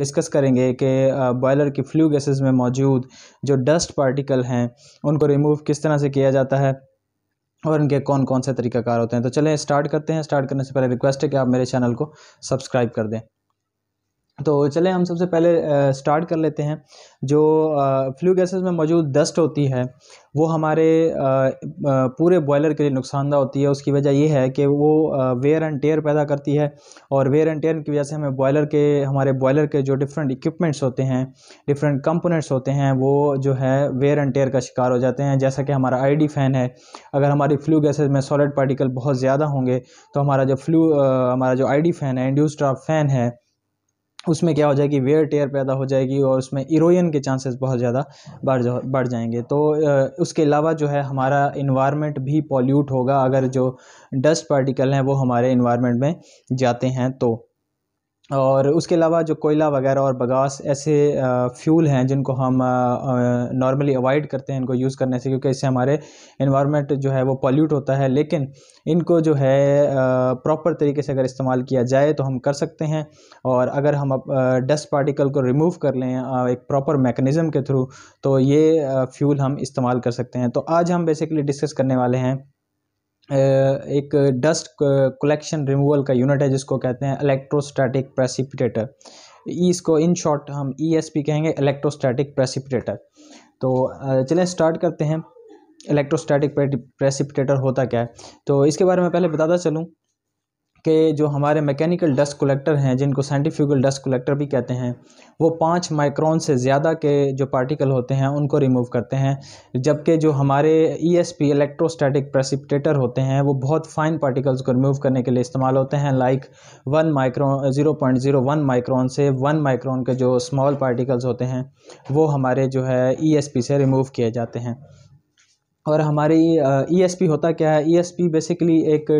discuss करेंगे कि boiler की फ्लू गैसेस में मौजूद जो डस्ट पार्टिकल हैं उनको रिमूव किस तरह से किया जाता है और इनके कौन कौन से तरीकाकार होते हैं तो चलें स्टार्ट करते हैं स्टार्ट करने से पहले रिक्वेस्ट है कि आप मेरे चैनल को सब्सक्राइब कर दें तो चलें हम सबसे पहले स्टार्ट कर लेते हैं जो फ्लू गैसेस में मौजूद डस्ट होती है वो हमारे पूरे बॉयलर के लिए नुकसानदा होती है उसकी वजह ये है कि वो वेयर एंड टेयर पैदा करती है और वेयर एंड टेयर की वजह से हमें बॉयलर के हमारे बॉयलर के जो डिफरेंट इक्विपमेंट्स होते हैं डिफरेंट कंपोनेंट्स होते हैं वो जो है वेयर एंड टेयर का शिकार हो जाते हैं जैसा कि हमारा आई फ़ैन है अगर हमारी फ्लू गैसेज में सॉलिड पार्टिकल बहुत ज़्यादा होंगे तो हमारा जो फ्लू हमारा जो आई फ़ैन है इंड्यूस्ट्रा फ़ैन है उसमें क्या हो जाएगी वेयर टेयर पैदा हो जाएगी और उसमें इरोजन के चांसेस बहुत ज़्यादा बढ़ जा बढ़ जाएंगे तो उसके अलावा जो है हमारा इन्वायरमेंट भी पॉल्यूट होगा अगर जो डस्ट पार्टिकल हैं वो हमारे इन्वायरमेंट में जाते हैं तो और उसके अलावा जो कोयला वगैरह और बगास ऐसे फ्यूल हैं जिनको हम नॉर्मली अवॉइड करते हैं इनको यूज़ करने से क्योंकि इससे हमारे इन्वायरमेंट जो है वो पॉल्यूट होता है लेकिन इनको जो है प्रॉपर तरीके से अगर इस्तेमाल किया जाए तो हम कर सकते हैं और अगर हम डस्ट पार्टिकल को रिमूव कर लें एक प्रॉपर मेकनिज़म के थ्रू तो ये फ्यूल हम इस्तेमाल कर सकते हैं तो आज हम बेसिकली डिस्कस करने वाले हैं एक डस्ट कलेक्शन रिमूवल का यूनिट है जिसको कहते हैं इलेक्ट्रोस्टैटिक प्रेसिपिटेटर इसको इन शॉर्ट हम ईएसपी e कहेंगे इलेक्ट्रोस्टैटिक प्रेसिपिटेटर तो चलें स्टार्ट करते हैं इलेक्ट्रोस्टैटिक प्रेसिपिटेटर होता क्या है तो इसके बारे में पहले बताता चलूँ के जो हमारे मैकेनिकल डस्ट कलेक्टर हैं जिनको साइंटिफिकल डस्ट कलेक्टर भी कहते हैं वो पाँच माइक्रोन से ज़्यादा के जो पार्टिकल होते हैं उनको रिमूव करते हैं जबकि जो हमारे E S P electrostatic precipitator होते हैं वो बहुत फाइन पार्टिकल्स को रिमूव करने के लिए इस्तेमाल होते हैं like one micron zero point zero one micron से वन माइक्रोन के जो स्मॉल पार्टिकल्स होते हैं वो हमारे जो है ई एस पी से रिमूव किए जाते हैं और हमारी ई एस पी होता क्या है ई एस पी बेसिकली एक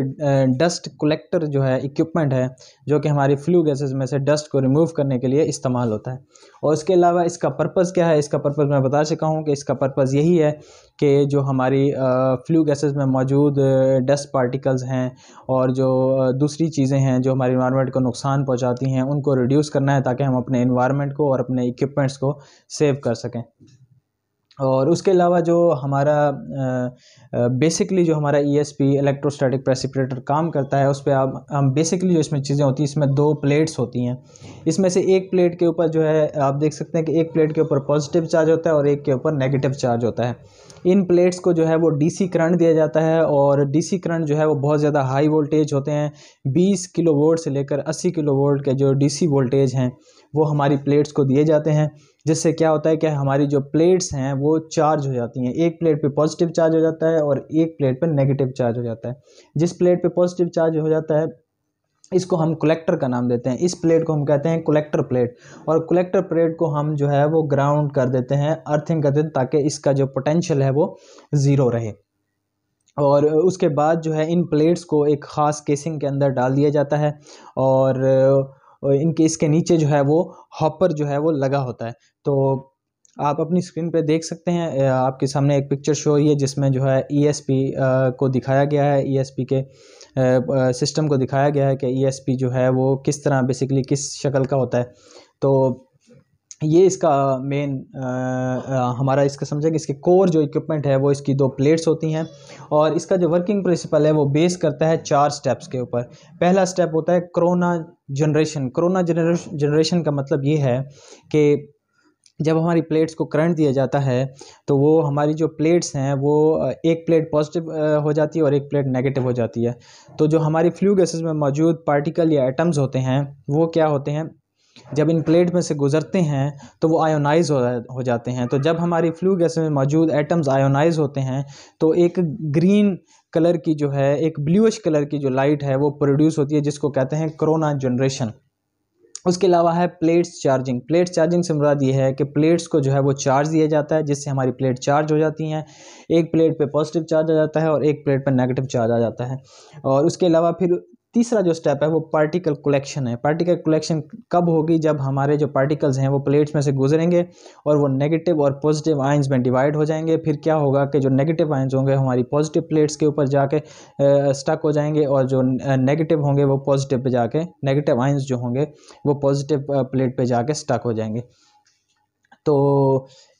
डस्ट कलेक्टर जो है इक्विपमेंट है जो कि हमारी फ्लू गैसेस में से डस्ट को रिमूव करने के लिए इस्तेमाल होता है और इसके अलावा इसका पर्पज़ क्या है इसका पर्पज़ मैं बता चुका हूँ कि इसका पर्पज़ यही है कि जो हमारी फ्लू गैसेस में मौजूद डस्ट पार्टिकल्स हैं और जो दूसरी चीज़ें हैं जो हमारे इन्वायरमेंट को नुकसान पहुँचाती हैं उनको रिड्यूस करना है ताकि हम अपने इन्वायरमेंट को और अपने इक्विपमेंट्स को सेव कर सकें और उसके अलावा जो हमारा बेसिकली जो हमारा E S P electrostatic precipitator काम करता है उस पर आप हम बेसिकली जो इसमें चीज़ें होती हैं इसमें दो प्लेट्स होती हैं इसमें से एक प्लेट के ऊपर जो है आप देख सकते हैं कि एक प्लेट के ऊपर पॉजिटिव चार्ज होता है और एक के ऊपर नेगेटिव चार्ज होता है इन प्लेट्स को जो है वो डीसी करंट दिया जाता है और डीसी करंट जो है वो बहुत ज़्यादा हाई वोल्टेज होते हैं 20 किलो वोल्ट से लेकर 80 किलो वोल्ट के जो डीसी वोल्टेज हैं वो हमारी प्लेट्स को दिए जाते हैं जिससे क्या होता है कि हमारी जो प्लेट्स हैं वो चार्ज हो जाती हैं एक प्लेट पे पॉजिटिव चार्ज हो जाता है और एक प्लेट पे नेगेटिव चार्ज हो जाता है जिस प्लेट पे पॉजिटिव चार्ज हो जाता है इसको हम कलेक्टर का नाम देते हैं इस प्लेट को हम कहते हैं कलेक्टर प्लेट और कलेक्टर प्लेट को हम जो है वो ग्राउंड कर देते हैं अर्थिंग कर देते हैं ताकि इसका जो पोटेंशियल है वो ज़ीरो रहे और उसके बाद जो है इन प्लेट्स को एक ख़ास केसिंग के अंदर डाल दिया जाता है और इनके इसके नीचे जो है वो हॉपर जो है वो लगा होता है तो आप अपनी स्क्रीन पे देख सकते हैं आपके सामने एक पिक्चर शो हुई है जिसमें जो है ईएसपी e को दिखाया गया है ईएसपी e के सिस्टम को दिखाया गया है कि ईएसपी e जो है वो किस तरह बेसिकली किस शक्ल का होता है तो ये इसका मेन हमारा इसका समझें कि इसके कोर जो इक्विपमेंट है वो इसकी दो प्लेट्स होती हैं और इसका जो वर्किंग प्रिंसिपल है वो बेस करता है चार स्टेप्स के ऊपर पहला स्टेप होता है क्रोना जनरेशन क्रोना जनरेशन का मतलब ये है कि जब हमारी प्लेट्स को करंट दिया जाता है तो वो हमारी जो प्लेट्स हैं वो एक प्लेट पॉजिटिव हो जाती है और एक प्लेट नेगेटिव हो जाती है तो जो हमारी फ्लू गैसेज में मौजूद पार्टिकल या एटम्स होते हैं वो क्या होते हैं जब इन प्लेट में से गुज़रते हैं तो वो आयोनाइज़ हो हो जाते हैं तो जब हमारी फ्लू गैस में मौजूद एटम्स आयोनाइज़ होते हैं तो एक ग्रीन कलर की जो है एक ब्लूश कलर की जो लाइट है वो प्रोड्यूस होती है जिसको कहते हैं कोरोना जनरेशन उसके अलावा है प्लेट्स चार्जिंग प्लेट्स चार्जिंग से मुराद ये है कि प्लेट्स को जो है वो चार्ज दिया जाता है जिससे हमारी प्लेट चार्ज हो जाती हैं एक प्लेट पे पॉजिटिव चार्ज आ जाता है और एक प्लेट पे नेगेटिव चार्ज आ जाता है और उसके अलावा फिर तीसरा जो स्टेप है वो पार्टिकल कलेक्शन है पार्टिकल कलेक्शन कब होगी जब हमारे जो पार्टिकल्स हैं वो प्लेट्स में से गुजरेंगे और वो नेगेटिव और पॉजिटिव आयंस में डिवाइड हो जाएंगे फिर क्या होगा कि जो नेगेटिव आयंस होंगे हमारी पॉजिटिव प्लेट्स के ऊपर जाके स्टक हो जाएंगे और जो नेगेटिव होंगे वो पॉजिटिव पे जाके नेगेटिव आयंस जो होंगे वो पॉजिटिव प्लेट पे जाके स्टक हो जाएंगे तो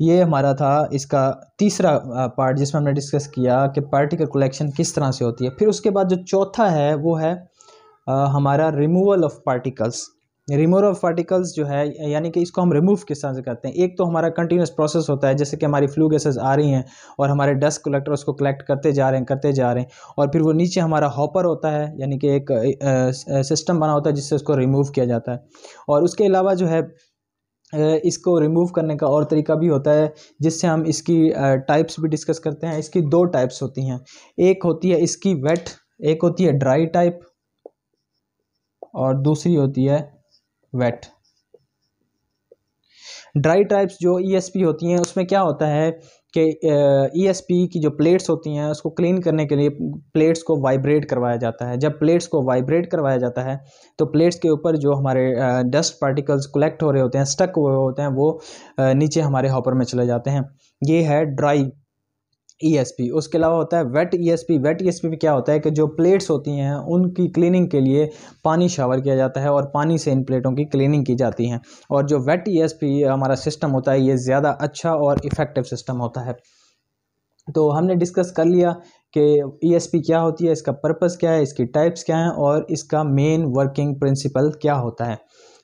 ये हमारा था इसका तीसरा पार्ट जिसमें हमने डिस्कस किया कि पार्टिकल कलेक्शन किस तरह से होती है फिर उसके बाद जो चौथा है वो है हमारा removal of particles removal of particles जो है यानी कि इसको हम रिमूव किस तरह से करते हैं एक तो हमारा कंटिन्यूस प्रोसेस होता है जैसे कि हमारी फ्लू गैसेज आ रही हैं और हमारे डस्ट कलेक्टर उसको कलेक्ट करते जा रहे हैं करते जा रहे हैं और फिर वो नीचे हमारा हॉपर होता है यानी कि एक सिस्टम बना होता है जिससे उसको रिमूव किया जाता है और उसके अलावा जो है इसको रिमूव करने का और तरीका भी होता है जिससे हम इसकी टाइप्स भी डिस्कस करते हैं इसकी दो टाइप्स होती हैं एक होती है इसकी वेट एक होती है ड्राई टाइप और दूसरी होती है वेट ड्राई टाइप्स जो ईएसपी e होती हैं उसमें क्या होता है कि ईएसपी e की जो प्लेट्स होती हैं उसको क्लीन करने के लिए प्लेट्स को वाइब्रेट करवाया जाता है जब प्लेट्स को वाइब्रेट करवाया जाता है तो प्लेट्स के ऊपर जो हमारे डस्ट पार्टिकल्स कलेक्ट हो रहे होते हैं स्टक हुए होते हैं वो नीचे हमारे हॉपर में चले जाते हैं ये है ड्राई ई e उसके अलावा होता है वेट ईएसपी वेट ई में क्या होता है कि जो प्लेट्स होती हैं उनकी क्लीनिंग के लिए पानी शावर किया जाता है और पानी से इन प्लेटों की क्लीनिंग की जाती है और जो वेट ई e हमारा सिस्टम होता है ये ज़्यादा अच्छा और इफ़ेक्टिव सिस्टम होता है तो हमने डिस्कस कर लिया कि ई e क्या होती है इसका पर्पज़ क्या है इसकी टाइप्स क्या हैं और इसका मेन वर्किंग प्रिंसिपल क्या होता है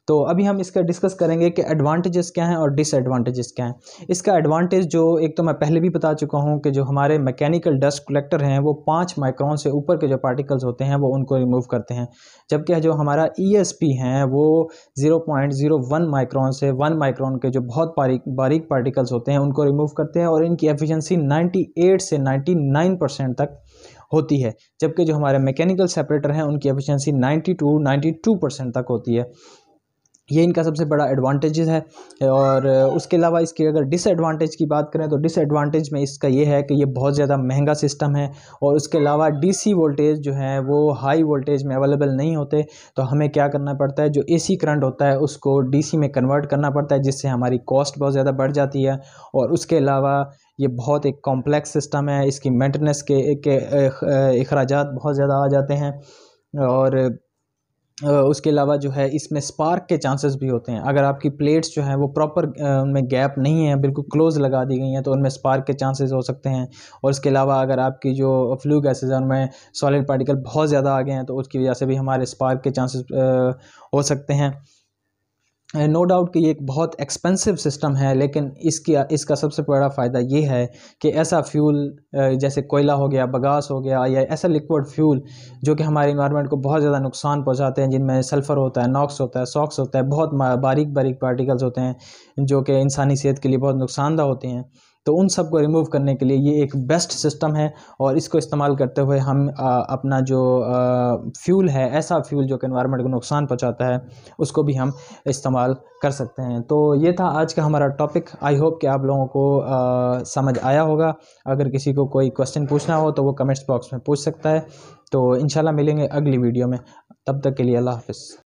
तो अभी हम इसका डिस्कस करेंगे कि एडवांटेजेस क्या हैं और डिसएडवांटेजेस क्या हैं इसका एडवांटेज जो एक तो मैं पहले भी बता चुका हूँ कि जो हमारे मैकेनिकल डस्ट कलेक्टर हैं वो पाँच माइक्रोन से ऊपर के जो पार्टिकल्स होते हैं वो उनको रिमूव करते हैं जबकि जो हमारा ई एस पी हैं वो zero point zero one micron से वन माइक्रोन के जो बहुत बारीक बारीक पार्टिकल्स होते हैं उनको रिमूव करते हैं और इनकी नाइन्टी एट से नाइन परसेंट तक होती है जबकि जो हमारे मैकेनिकल सेपरेटर हैं उनकी एफिशिएंसी 92 92 परसेंट तक होती है ये इनका सबसे बड़ा एडवांटेज है और उसके अलावा इसकी अगर डिसएडवांटेज की बात करें तो डिसएडवांटेज में इसका ये है कि ये बहुत ज़्यादा महंगा सिस्टम है और उसके अलावा डीसी वोल्टेज जो है वो हाई वोल्टेज में अवेलेबल नहीं होते तो हमें क्या करना पड़ता है जो एसी करंट होता है उसको डीसी में कन्वर्ट करना पड़ता है जिससे हमारी कॉस्ट बहुत ज़्यादा बढ़ जाती है और उसके अलावा ये बहुत एक कॉम्प्लेक्स सिस्टम है इसकी मैंटेनेंस के, के अखराज बहुत ज़्यादा आ जाते हैं और उसके अलावा जो है इसमें स्पार्क के चांसेस भी होते हैं अगर आपकी प्लेट्स जो हैं वो प्रॉपर उनमें गैप नहीं है बिल्कुल क्लोज लगा दी गई हैं तो उनमें स्पार्क के चांसेस हो सकते हैं और इसके अलावा अगर आपकी जो फ्लू गैसेज हैं उनमें सॉलिड पार्टिकल बहुत ज़्यादा आ गए हैं तो उसकी वजह से भी हमारे स्पार्क के चांसेस हो सकते हैं नो uh, डाउट कि ये एक बहुत एक्सपेंसिव सिस्टम है लेकिन इसकी इसका सबसे बड़ा फ़ायदा ये है कि ऐसा फ्यूल uh, जैसे कोयला हो गया बगास हो गया या ऐसा लिक्विड फ्यूल जो कि हमारे इन्वायरमेंट को बहुत ज़्यादा नुकसान पहुंचाते हैं जिनमें सल्फ़र होता है नॉक्स होता है सॉक्स होता है बहुत बारीक बारीक पार्टिकल्स होते हैं जो कि इंसानी सेहत के लिए बहुत नुकसानदा होते हैं तो उन सब को रिमूव करने के लिए ये एक बेस्ट सिस्टम है और इसको इस्तेमाल करते हुए हम आ, अपना जो फ्यूल है ऐसा फ्यूल जो कि इन्वायरमेंट को नुकसान पहुंचाता है उसको भी हम इस्तेमाल कर सकते हैं तो ये था आज का हमारा टॉपिक आई होप कि आप लोगों को आ, समझ आया होगा अगर किसी को कोई क्वेश्चन पूछना हो तो वो कमेंट्स बॉक्स में पूछ सकता है तो इन मिलेंगे अगली वीडियो में तब तक के लिए अल्लाह हाफ़